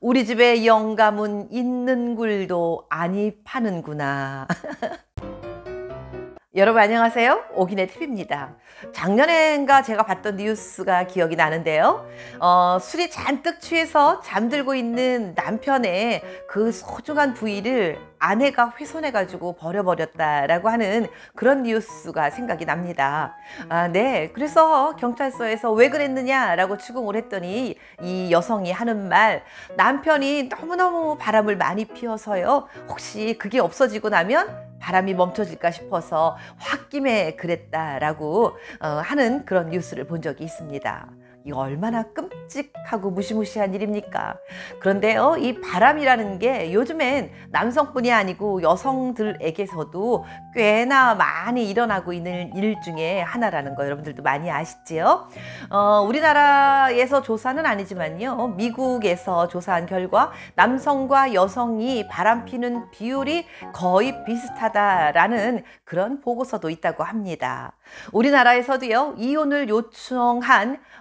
우리 집에 영감은 있는 굴도 아니 파는구나. 여러분 안녕하세요 오긴의 TV입니다 작년엔가 제가 봤던 뉴스가 기억이 나는데요 어, 술이 잔뜩 취해서 잠들고 있는 남편의 그 소중한 부위를 아내가 훼손해 가지고 버려버렸다라고 하는 그런 뉴스가 생각이 납니다 아, 네 그래서 경찰서에서 왜 그랬느냐라고 추궁을 했더니 이 여성이 하는 말 남편이 너무너무 바람을 많이 피워서요 혹시 그게 없어지고 나면 바람이 멈춰질까 싶어서 홧김에 그랬다라고 어, 하는 그런 뉴스를 본 적이 있습니다. 이 얼마나 끔찍하고 무시무시한 일입니까? 그런데요, 이 바람이라는 게 요즘엔 남성뿐이 아니고 여성들에게서도 꽤나 많이 일어나고 있는 일 중에 하나라는 거 여러분들도 많이 아시지요? 어, 우리나라에서 조사는 아니지만요, 미국에서 조사한 결과 남성과 여성이 바람 피는 비율이 거의 비슷하다라는 그런 보고서도 있다고 합니다. 우리나라에서도요, 이혼을 요청한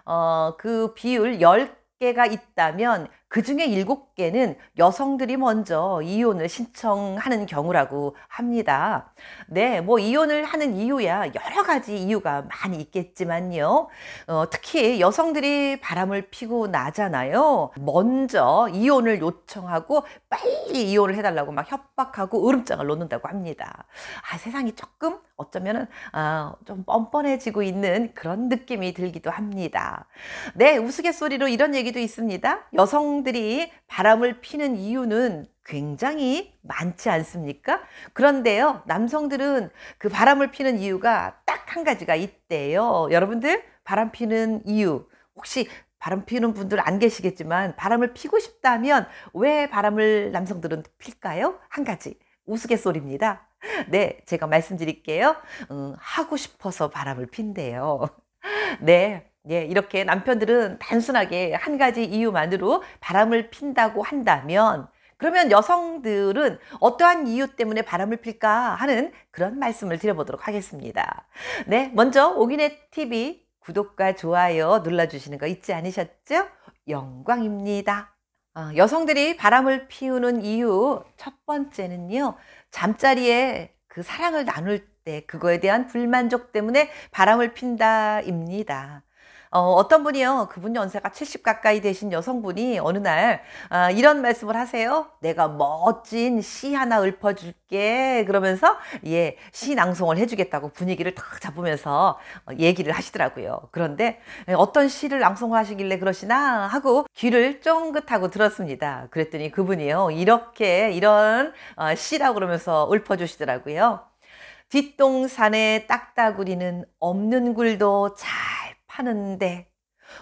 어, 어, 그 비율 10개가 있다면 그 중에 7개는 여성들이 먼저 이혼을 신청하는 경우라고 합니다. 네, 뭐 이혼을 하는 이유야 여러 가지 이유가 많이 있겠지만요. 어, 특히 여성들이 바람을 피고 나잖아요. 먼저 이혼을 요청하고 빨리 이혼을 해달라고 막 협박하고 으름장을 놓는다고 합니다. 아, 세상이 조금 어쩌면은 아, 좀 뻔뻔해지고 있는 그런 느낌이 들기도 합니다. 네, 우스갯소리로 이런 얘기도 있습니다. 여성 동물들이 바람을 피는 이유는 굉장히 많지 않습니까? 그런데요, 남성들은 그 바람을 피는 이유가 딱 한 가지가 있대요. 여러분들, 바람 피는 이유. 혹시 바람 피는 우 분들 안 계시겠지만, 바람을 피고 싶다면 왜 바람을 남성들은 필까요? 한 가지. 우스갯소리입니다. 네, 제가 말씀드릴게요. 음, 하고 싶어서 바람을 핀대요. 네, 예, 이렇게 남편들은 단순하게 한 가지 이유만으로 바람을 핀다고 한다면 그러면 여성들은 어떠한 이유 때문에 바람을 필까 하는 그런 말씀을 드려보도록 하겠습니다. 네, 먼저 오기네 TV 구독과 좋아요 눌러주시는 거 잊지 않으셨죠? 영광입니다. 어, 여성들이 바람을 피우는 이유 첫 번째는요, 잠자리에 그 사랑을 나눌 때 그거에 대한 불만족 때문에 바람을 핀다입니다. 어, 어떤 분이요. 그분 연세가 70 가까이 되신 여성분이 어느 날 아, 이런 말씀을 하세요. 내가 멋진 시 하나 읊어줄게. 그러면서 예, 시 낭송을 해주겠다고 분위기를 탁 잡으면서 어, 얘기를 하시더라고요. 그런데 예, 어떤 시를 낭송하시길래 그러시나 하고 귀를 쫑긋하고 들었습니다. 그랬더니 그분이요. 이렇게 이런 어, 시라고 그러면서 읊어주시더라고요. 뒷동산에 딱따구리는 없는 굴도 잘 파는데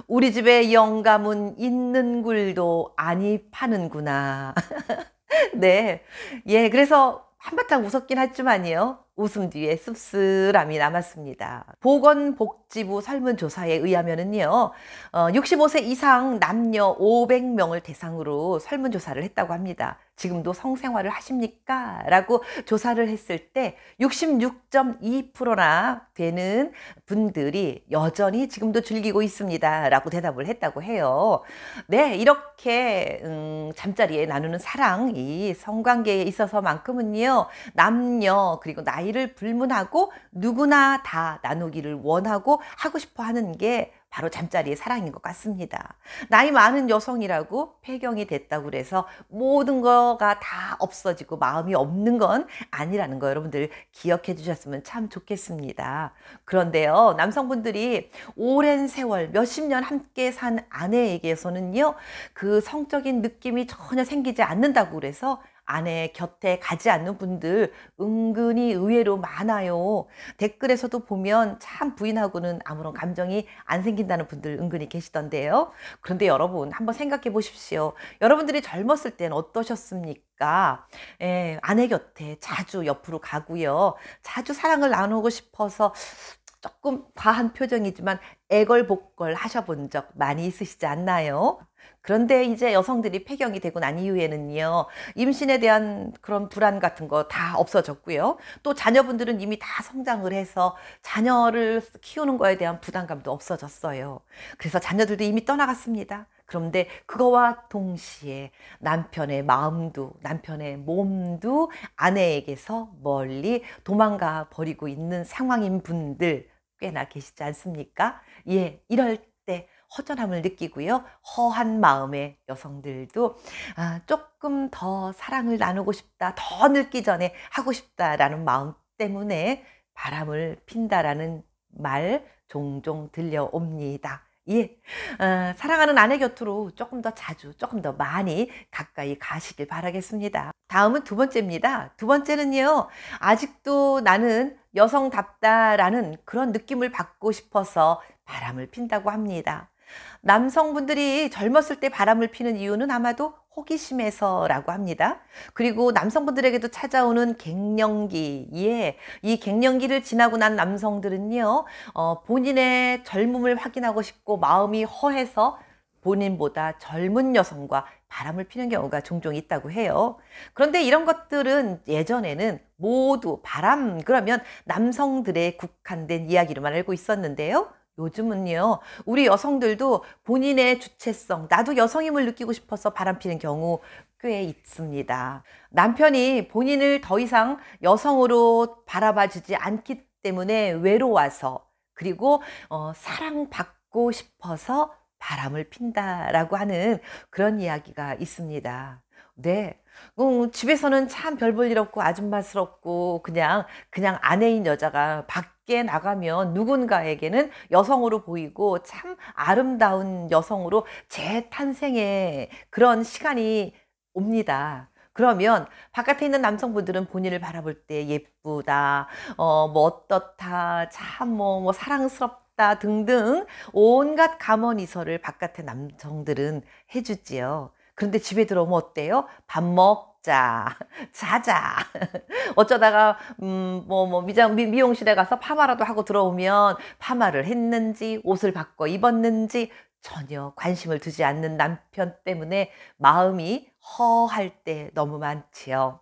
우리 집에 영감은 있는 굴도 아니 파는구나. 네. 예, 그래서 한바탕 웃었긴 했지만요. 웃음 뒤에 씁쓸함이 남았습니다. 보건복지부 설문조사에 의하면은요, 어, 65세 이상 남녀 500명을 대상으로 설문조사를 했다고 합니다. 지금도 성생활을 하십니까? 라고 조사를 했을 때 66.2%나 되는 분들이 여전히 지금도 즐기고 있습니다. 라고 대답을 했다고 해요. 네, 이렇게, 음, 잠자리에 나누는 사랑, 이 성관계에 있어서만큼은요, 남녀, 그리고 나이 나이를 불문하고 누구나 다 나누기를 원하고 하고 싶어 하는 게 바로 잠자리의 사랑인 것 같습니다. 나이 많은 여성이라고 폐경이 됐다고 그래서 모든 거가 다 없어지고 마음이 없는 건 아니라는 거 여러분들 기억해 주셨으면 참 좋겠습니다. 그런데요, 남성분들이 오랜 세월 몇십 년 함께 산 아내에게서는요, 그 성적인 느낌이 전혀 생기지 않는다고 그래서 아내 곁에 가지 않는 분들 은근히 의외로 많아요. 댓글에서도 보면 참 부인하고는 아무런 감정이 안 생긴다는 분들 은근히 계시던데요. 그런데 여러분 한번 생각해 보십시오. 여러분들이 젊었을 땐 어떠셨습니까? 예, 아내 곁에 자주 옆으로 가고요. 자주 사랑을 나누고 싶어서 조금 과한 표정이지만 애걸복걸 하셔본 적 많이 있으시지 않나요? 그런데 이제 여성들이 폐경이 되고 난 이후에는요 임신에 대한 그런 불안 같은 거 다 없어졌고요 또 자녀분들은 이미 다 성장을 해서 자녀를 키우는 거에 대한 부담감도 없어졌어요 그래서 자녀들도 이미 떠나갔습니다 그런데 그거와 동시에 남편의 마음도 남편의 몸도 아내에게서 멀리 도망가 버리고 있는 상황인 분들 꽤나 계시지 않습니까? 예, 이럴 때 허전함을 느끼고요. 허한 마음의 여성들도 아, 조금 더 사랑을 나누고 싶다, 더 늙기 전에 하고 싶다라는 마음 때문에 바람을 핀다라는 말 종종 들려옵니다. 예, 어, 사랑하는 아내 곁으로 조금 더 자주, 조금 더 많이 가까이 가시길 바라겠습니다. 다음은 두 번째입니다. 두 번째는요, 아직도 나는 여성답다라는 그런 느낌을 받고 싶어서 바람을 핀다고 합니다. 남성분들이 젊었을 때 바람을 피는 이유는 아마도 호기심에서라고 합니다. 그리고 남성분들에게도 찾아오는 갱년기. 예. 이 갱년기를 지나고 난 남성들은요, 어, 본인의 젊음을 확인하고 싶고 마음이 허해서 본인보다 젊은 여성과 바람을 피는 경우가 종종 있다고 해요. 그런데 이런 것들은 예전에는 모두 바람 그러면 남성들의 국한된 이야기로만 알고 있었는데요. 요즘은요, 우리 여성들도 본인의 주체성, 나도 여성임을 느끼고 싶어서 바람피는 경우 꽤 있습니다. 남편이 본인을 더 이상 여성으로 바라봐주지 않기 때문에 외로워서 그리고 어, 사랑받고 싶어서 바람을 핀다라고 하는 그런 이야기가 있습니다. 네. 음, 집에서는 참 별볼일 없고 아줌마스럽고 그냥 그냥 아내인 여자가 밖에 나가면 누군가에게는 여성으로 보이고 참 아름다운 여성으로 재탄생의 그런 시간이 옵니다. 그러면 바깥에 있는 남성분들은 본인을 바라볼 때 예쁘다, 어, 뭐 어떻다, 참 뭐, 뭐 사랑스럽다, 같다 등등 온갖 감언이설을 바깥의 남성들은 해주지요. 그런데 집에 들어오면 어때요? 밥 먹자, 자자. 어쩌다가 음뭐뭐 뭐 미장 미, 미용실에 가서 파마라도 하고 들어오면 파마를 했는지 옷을 바꿔 입었는지 전혀 관심을 두지 않는 남편 때문에 마음이 허할 때 너무 많지요.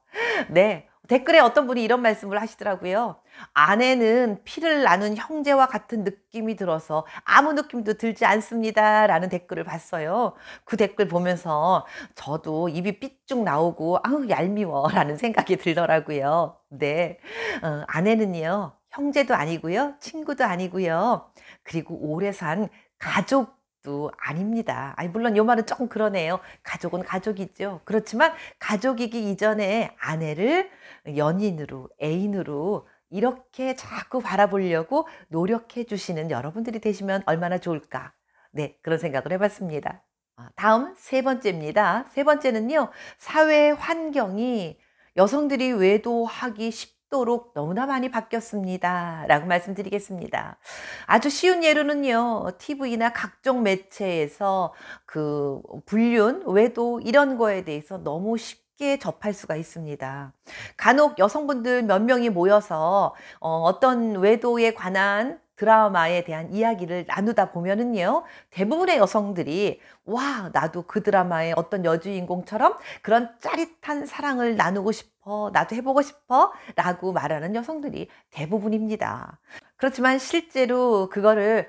네, 댓글에 어떤 분이 이런 말씀을 하시더라고요. 아내는 피를 나눈 형제와 같은 느낌이 들어서 아무 느낌도 들지 않습니다. 라는 댓글을 봤어요. 그 댓글 보면서 저도 입이 삐쭉 나오고, 아우, 얄미워. 라는 생각이 들더라고요. 네. 어, 아내는요, 형제도 아니고요, 친구도 아니고요, 그리고 오래 산 가족 도 아닙니다. 아니 물론 요 말은 조금 그러네요. 가족은 가족이죠. 그렇지만 가족이기 이전에 아내를 연인으로 애인으로 이렇게 자꾸 바라보려고 노력해 주시는 여러분들이 되시면 얼마나 좋을까. 네, 그런 생각을 해봤습니다. 아, 다음 세 번째입니다. 세 번째는요, 사회 환경이 여성들이 외도하기 쉽 싶도록 너무나 많이 바뀌었습니다. 라고 말씀드리겠습니다. 아주 쉬운 예로는요, TV나 각종 매체에서 그 불륜, 외도 이런 거에 대해서 너무 쉽 쉽게 접할 수가 있습니다. 간혹 여성분들 몇 명이 모여서 어, 떤 외도에 관한 드라마에 대한 이야기를 나누다 보면은요, 대부분의 여성들이, 와, 나도 그 드라마의 어떤 여주인공처럼 그런 짜릿한 사랑을 나누고 싶어, 나도 해보고 싶어, 라고 말하는 여성들이 대부분입니다. 그렇지만 실제로 그거를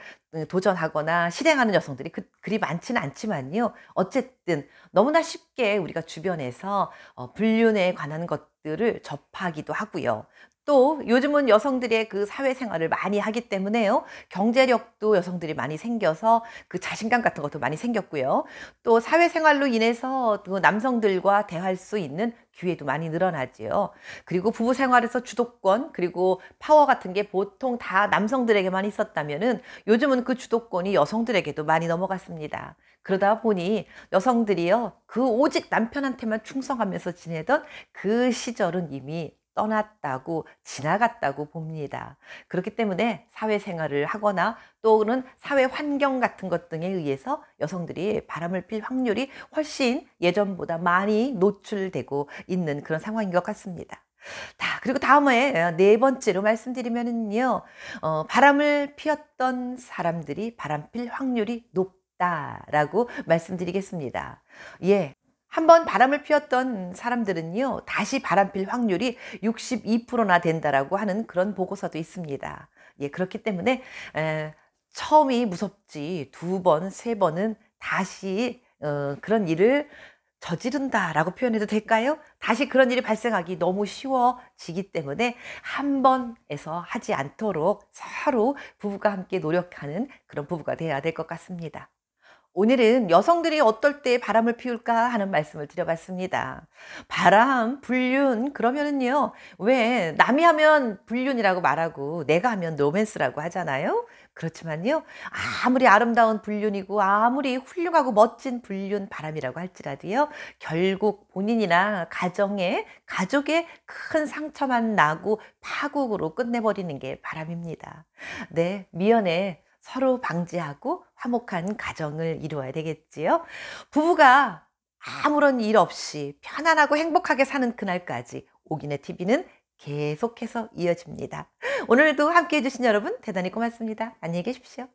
도전하거나 실행하는 여성들이 그, 그리 많지는 않지만요. 어쨌든 너무나 쉽게 우리가 주변에서 어, 불륜에 관한 것들을 접하기도 하고요. 또 요즘은 여성들의 그 사회생활을 많이 하기 때문에요. 경제력도 여성들이 많이 생겨서 그 자신감 같은 것도 많이 생겼고요. 또 사회생활로 인해서 그 남성들과 대할 수 있는 기회도 많이 늘어나지요. 그리고 부부 생활에서 주도권 그리고 파워 같은 게 보통 다 남성들에게만 있었다면은 요즘은 그 주도권이 여성들에게도 많이 넘어갔습니다. 그러다 보니 여성들이요. 그 오직 남편한테만 충성하면서 지내던 그 시절은 이미 떠났다고 지나갔다고 봅니다. 그렇기 때문에 사회생활을 하거나 또는 사회 환경 같은 것 등에 의해서 여성들이 바람을 필 확률이 훨씬 예전보다 많이 노출되고 있는 그런 상황인 것 같습니다. 자, 그리고 다음에 어, 네 번째로 말씀드리면은요, 어, 바람을 피었던 사람들이 바람 필 확률이 높다라고 말씀드리겠습니다. 예, 한번 바람을 피웠던 사람들은요, 다시 바람 필 확률이 62%나 된다라고 하는 그런 보고서도 있습니다. 예, 그렇기 때문에 에, 처음이 무섭지 두 번, 세 번은 다시 어, 그런 일을 저지른다라고 표현해도 될까요? 다시 그런 일이 발생하기 너무 쉬워지기 때문에 한 번에서 하지 않도록 서로 부부가 함께 노력하는 그런 부부가 되어야 될 것 같습니다. 오늘은 여성들이 어떨 때 바람을 피울까 하는 말씀을 드려봤습니다. 바람, 불륜, 그러면은요, 왜 남이 하면 불륜이라고 말하고 내가 하면 로맨스라고 하잖아요? 그렇지만요, 아무리 아름다운 불륜이고 아무리 훌륭하고 멋진 불륜 바람이라고 할지라도요, 결국 본인이나 가정에, 가족에 큰 상처만 나고 파국으로 끝내버리는 게 바람입니다. 네, 미연의 서로 방지하고 화목한 가정을 이루어야 되겠지요. 부부가 아무런 일 없이 편안하고 행복하게 사는 그날까지 오기네 TV는 계속해서 이어집니다. 오늘도 함께 해주신 여러분 대단히 고맙습니다. 안녕히 계십시오.